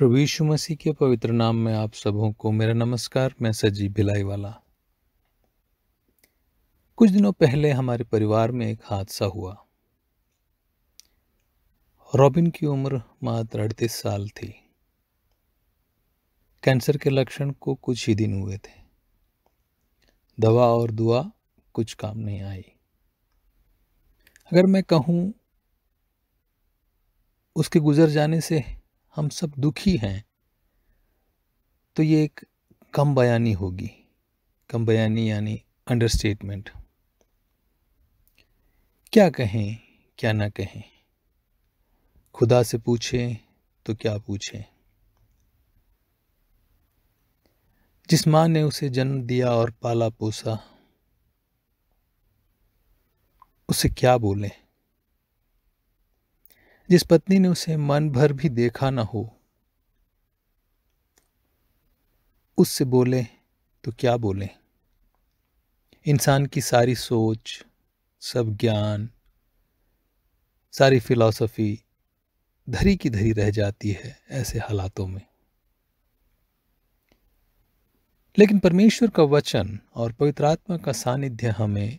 प्रभु यीशु मसीह के पवित्र नाम में आप सबों को मेरा नमस्कार मैं सजीव भिलाई वाला कुछ दिनों पहले हमारे परिवार में एक हादसा हुआ रॉबिन की उम्र मात्र अड़तीस साल थी कैंसर के लक्षण को कुछ ही दिन हुए थे दवा और दुआ कुछ काम नहीं आई अगर मैं कहूं उसके गुजर जाने से हम सब दुखी हैं तो ये एक कम बयानी होगी कम बयानी यानी अंडरस्टेटमेंट क्या कहें क्या ना कहें खुदा से पूछें तो क्या पूछें जिस माँ ने उसे जन्म दिया और पाला पोसा उसे क्या बोलें जिस पत्नी ने उसे मन भर भी देखा ना हो उससे बोले तो क्या बोले इंसान की सारी सोच सब ज्ञान सारी फिलॉसफी धरी की धरी रह जाती है ऐसे हालातों में लेकिन परमेश्वर का वचन और पवित्र आत्मा का सानिध्य हमें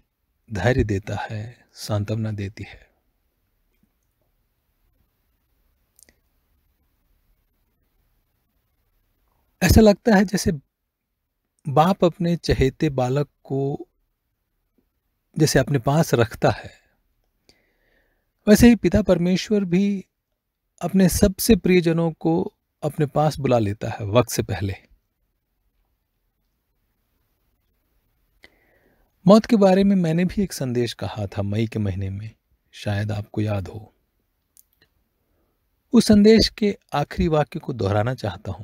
धैर्य देता है सांत्वना देती है ऐसा लगता है जैसे बाप अपने चहेते बालक को जैसे अपने पास रखता है वैसे ही पिता परमेश्वर भी अपने सबसे प्रियजनों को अपने पास बुला लेता है वक्त से पहले मौत के बारे में मैंने भी एक संदेश कहा था मई के महीने में शायद आपको याद हो उस संदेश के आखिरी वाक्य को दोहराना चाहता हूं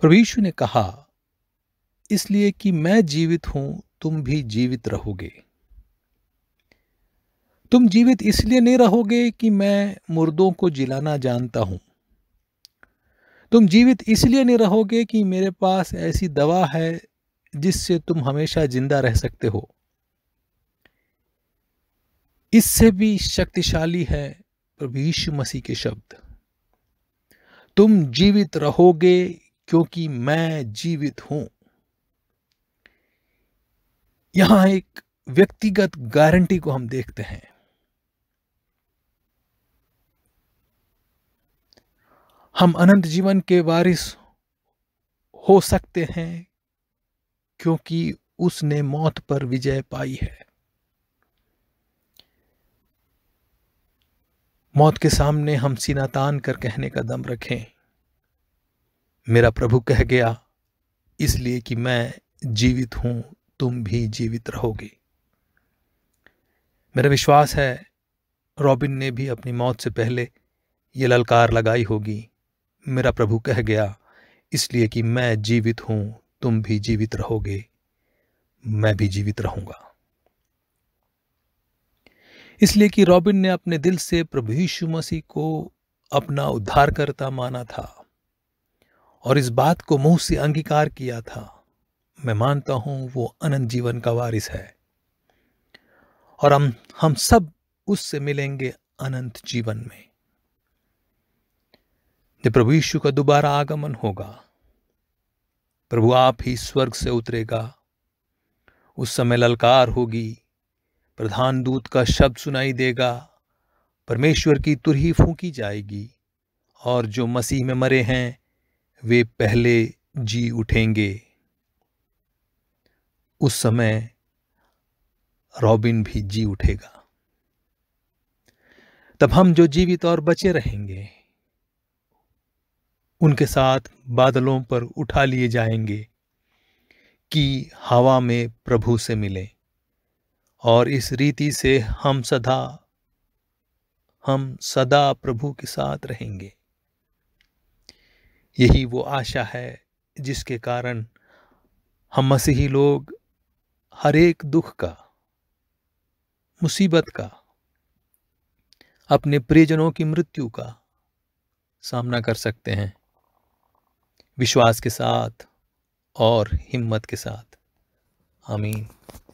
प्रभीषु ने कहा इसलिए कि मैं जीवित हूं तुम भी जीवित रहोगे तुम जीवित इसलिए नहीं रहोगे कि मैं मुर्दों को जिलाना जानता हूं तुम जीवित इसलिए नहीं रहोगे कि मेरे पास ऐसी दवा है जिससे तुम हमेशा जिंदा रह सकते हो इससे भी शक्तिशाली है प्रभु यीशु मसीह के शब्द तुम जीवित रहोगे क्योंकि मैं जीवित हूं यहां एक व्यक्तिगत गारंटी को हम देखते हैं हम अनंत जीवन के वारिस हो सकते हैं क्योंकि उसने मौत पर विजय पाई है मौत के सामने हम सीनातान कर कहने का दम रखें मेरा प्रभु कह गया इसलिए कि मैं जीवित हूं तुम भी जीवित रहोगे मेरा विश्वास है रॉबिन ने भी अपनी मौत से पहले ये ललकार लगाई होगी मेरा प्रभु कह गया इसलिए कि मैं जीवित हूं तुम भी जीवित रहोगे मैं भी जीवित रहूंगा इसलिए कि रॉबिन ने अपने दिल से प्रभु यीशु मसीह को अपना उद्धारकर्ता माना था और इस बात को मुंह से अंगीकार किया था मैं मानता हूं वो अनंत जीवन का वारिस है और हम हम सब उससे मिलेंगे अनंत जीवन में जब प्रभु यीशु का दोबारा आगमन होगा प्रभु आप ही स्वर्ग से उतरेगा उस समय ललकार होगी प्रधान दूत का शब्द सुनाई देगा परमेश्वर की तुरही फूंकी जाएगी और जो मसीह में मरे हैं वे पहले जी उठेंगे उस समय रॉबिन भी जी उठेगा तब हम जो जीवित और बचे रहेंगे उनके साथ बादलों पर उठा लिए जाएंगे कि हवा में प्रभु से मिले और इस रीति से हम सदा हम सदा प्रभु के साथ रहेंगे यही वो आशा है जिसके कारण हम मसीही लोग हर एक दुख का मुसीबत का अपने प्रियजनों की मृत्यु का सामना कर सकते हैं विश्वास के साथ और हिम्मत के साथ आमीन